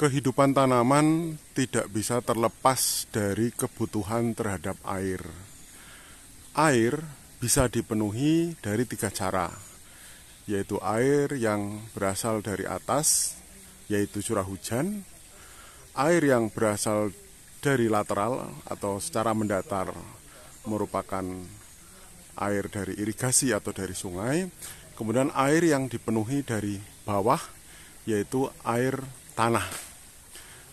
kehidupan tanaman tidak bisa terlepas dari kebutuhan terhadap air. Air bisa dipenuhi dari tiga cara, yaitu air yang berasal dari atas, yaitu curah hujan, air yang berasal dari lateral atau secara mendatar merupakan air dari irigasi atau dari sungai, kemudian air yang dipenuhi dari bawah, yaitu air tanah.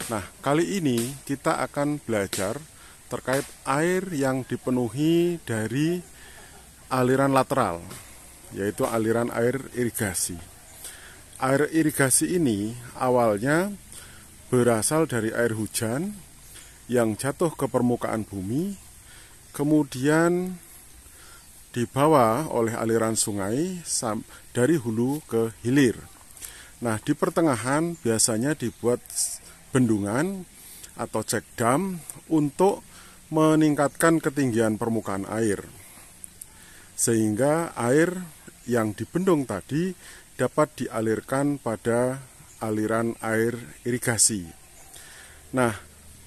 Nah, kali ini kita akan belajar terkait air yang dipenuhi dari aliran lateral, yaitu aliran air irigasi. Air irigasi ini awalnya berasal dari air hujan yang jatuh ke permukaan bumi, kemudian dibawa oleh aliran sungai dari hulu ke hilir. Nah, di pertengahan biasanya dibuat bendungan atau cek dam untuk meningkatkan ketinggian permukaan air sehingga air yang dibendung tadi dapat dialirkan pada aliran air irigasi. Nah,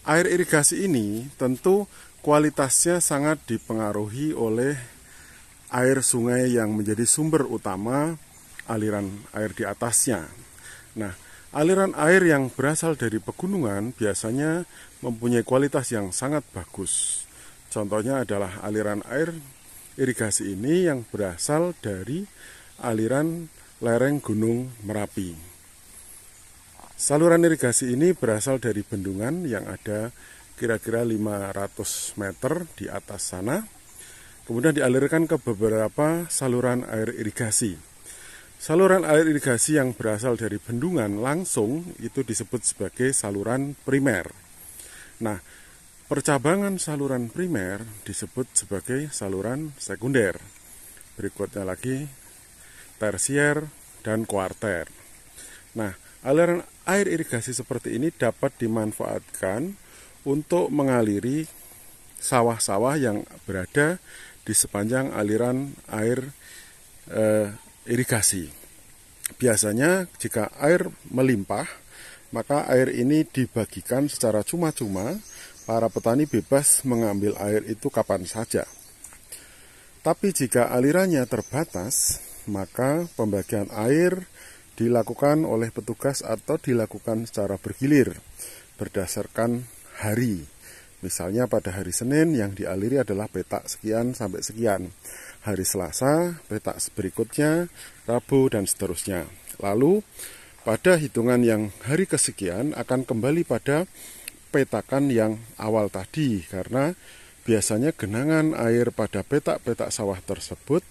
air irigasi ini tentu kualitasnya sangat dipengaruhi oleh air sungai yang menjadi sumber utama aliran air di atasnya. Nah, Aliran air yang berasal dari pegunungan biasanya mempunyai kualitas yang sangat bagus. Contohnya adalah aliran air irigasi ini yang berasal dari aliran lereng Gunung Merapi. Saluran irigasi ini berasal dari bendungan yang ada kira-kira 500 meter di atas sana, kemudian dialirkan ke beberapa saluran air irigasi Saluran air irigasi yang berasal dari bendungan langsung itu disebut sebagai saluran primer. Nah, percabangan saluran primer disebut sebagai saluran sekunder. Berikutnya lagi tersier dan kuarter. Nah, aliran air irigasi seperti ini dapat dimanfaatkan untuk mengaliri sawah-sawah yang berada di sepanjang aliran air eh, irigasi. Biasanya jika air melimpah, maka air ini dibagikan secara cuma-cuma, para petani bebas mengambil air itu kapan saja. Tapi jika alirannya terbatas, maka pembagian air dilakukan oleh petugas atau dilakukan secara bergilir berdasarkan hari. Misalnya pada hari Senin yang dialiri adalah petak sekian sampai sekian hari Selasa, petak berikutnya, Rabu, dan seterusnya. Lalu, pada hitungan yang hari kesekian akan kembali pada petakan yang awal tadi, karena biasanya genangan air pada petak-petak sawah tersebut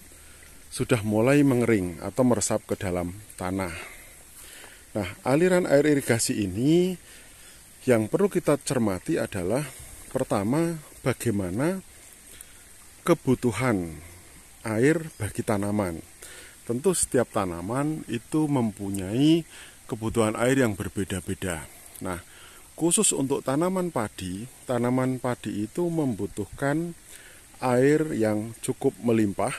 sudah mulai mengering atau meresap ke dalam tanah. Nah, aliran air irigasi ini yang perlu kita cermati adalah pertama bagaimana kebutuhan air bagi tanaman. Tentu setiap tanaman itu mempunyai kebutuhan air yang berbeda-beda. Nah, khusus untuk tanaman padi, tanaman padi itu membutuhkan air yang cukup melimpah,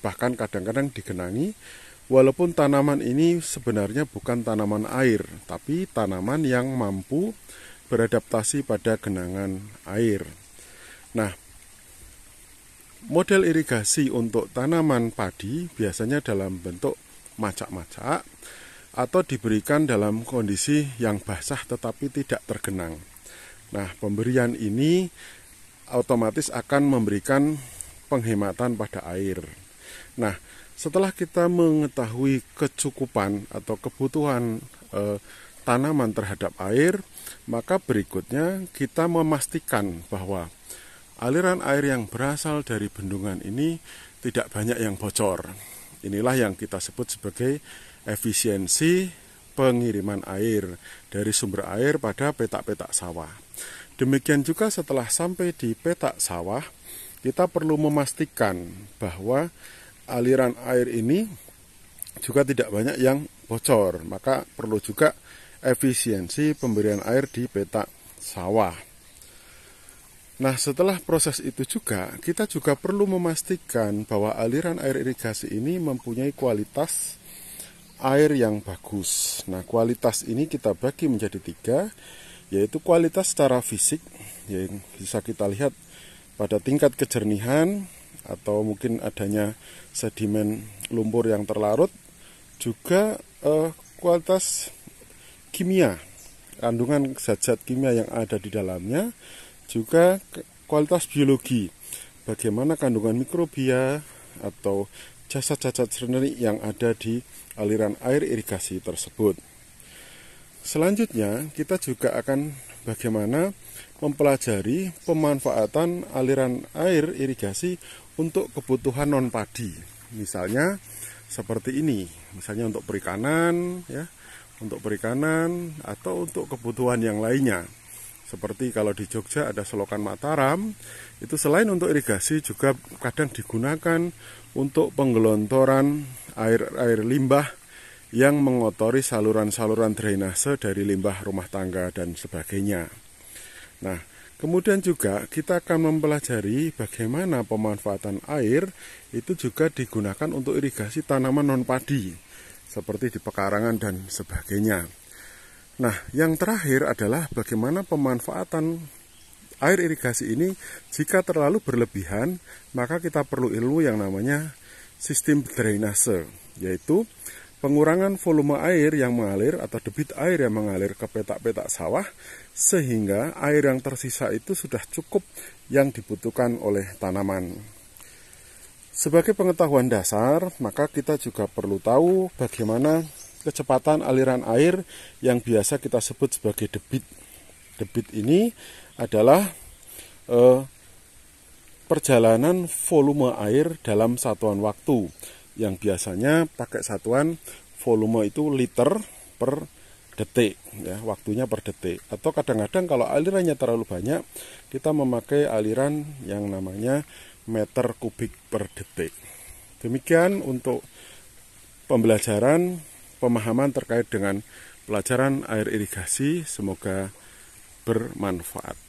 bahkan kadang-kadang digenangi. Walaupun tanaman ini sebenarnya bukan tanaman air, tapi tanaman yang mampu beradaptasi pada genangan air. Nah, Model irigasi untuk tanaman padi biasanya dalam bentuk macak-macak atau diberikan dalam kondisi yang basah tetapi tidak tergenang. Nah, pemberian ini otomatis akan memberikan penghematan pada air. Nah, setelah kita mengetahui kecukupan atau kebutuhan eh, tanaman terhadap air, maka berikutnya kita memastikan bahwa aliran air yang berasal dari bendungan ini tidak banyak yang bocor. Inilah yang kita sebut sebagai efisiensi pengiriman air dari sumber air pada petak-petak sawah. Demikian juga setelah sampai di petak sawah, kita perlu memastikan bahwa aliran air ini juga tidak banyak yang bocor, maka perlu juga efisiensi pemberian air di petak sawah. Nah, setelah proses itu juga, kita juga perlu memastikan bahwa aliran air irigasi ini mempunyai kualitas air yang bagus. Nah, kualitas ini kita bagi menjadi tiga, yaitu kualitas secara fisik, yang bisa kita lihat pada tingkat kejernihan atau mungkin adanya sedimen lumpur yang terlarut, juga eh, kualitas kimia, kandungan zat-zat kimia yang ada di dalamnya, juga kualitas biologi bagaimana kandungan mikrobia atau jasad cacat sendiri yang ada di aliran air irigasi tersebut. Selanjutnya, kita juga akan bagaimana mempelajari pemanfaatan aliran air irigasi untuk kebutuhan non padi. Misalnya seperti ini, misalnya untuk perikanan ya, untuk perikanan atau untuk kebutuhan yang lainnya. Seperti kalau di Jogja ada selokan Mataram, itu selain untuk irigasi juga kadang digunakan untuk penggelontoran air-air limbah yang mengotori saluran-saluran drainase dari limbah rumah tangga dan sebagainya. Nah, kemudian juga kita akan mempelajari bagaimana pemanfaatan air itu juga digunakan untuk irigasi tanaman non padi seperti di pekarangan dan sebagainya. Nah, yang terakhir adalah bagaimana pemanfaatan air irigasi ini jika terlalu berlebihan, maka kita perlu ilmu yang namanya sistem drainase, yaitu pengurangan volume air yang mengalir atau debit air yang mengalir ke petak-petak sawah sehingga air yang tersisa itu sudah cukup yang dibutuhkan oleh tanaman. Sebagai pengetahuan dasar, maka kita juga perlu tahu bagaimana kecepatan aliran air yang biasa kita sebut sebagai debit. Debit ini adalah eh, perjalanan volume air dalam satuan waktu yang biasanya pakai satuan volume itu liter per detik ya waktunya per detik atau kadang-kadang kalau alirannya terlalu banyak kita memakai aliran yang namanya meter kubik per detik demikian untuk pembelajaran pemahaman terkait dengan pelajaran air irigasi. Semoga bermanfaat.